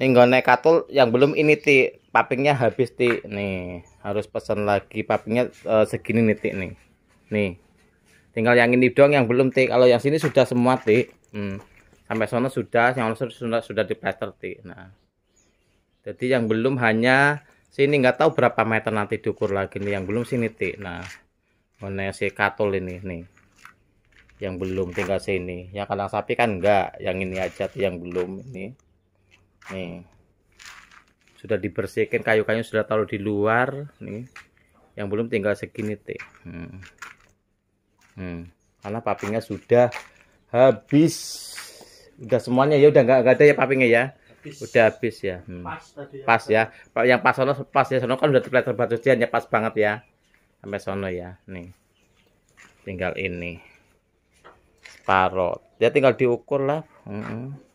tinggal naik katul yang belum ini ti papingnya habis ti nih harus pesan lagi papingnya e, segini nih ti nih nih tinggal yang ini dong yang belum ti kalau yang sini sudah semua ti hmm. sampai sana sudah yang sudah sudah di plaster ti nah jadi yang belum hanya sini nggak tahu berapa meter nanti diukur lagi nih yang belum sini ti nah mana si katul ini nih yang belum tinggal sini yang kadang sapi kan enggak yang ini aja ti yang belum ini nih sudah dibersihkan kayu-kayu sudah taruh di luar nih yang belum tinggal segini teh hmm. Hmm. karena papingnya sudah habis udah semuanya ya udah nggak ada ya papingnya ya habis. udah habis ya hmm. pas, tadi ya. pas ya yang pas sono pas ya sono kan udah terpeleter batu ya pas banget ya sampai sono ya nih tinggal ini parot ya tinggal diukur lah hmm.